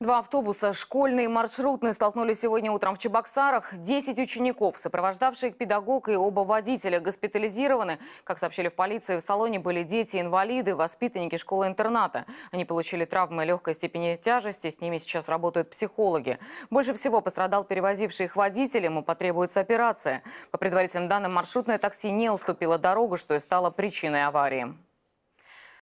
Два автобуса, школьный и маршрутный, столкнулись сегодня утром в Чебоксарах. Десять учеников, сопровождавших педагог и оба водителя, госпитализированы. Как сообщили в полиции, в салоне были дети-инвалиды, воспитанники школы-интерната. Они получили травмы легкой степени тяжести, с ними сейчас работают психологи. Больше всего пострадал перевозивший их водитель, ему потребуется операция. По предварительным данным, маршрутное такси не уступило дорогу, что и стало причиной аварии.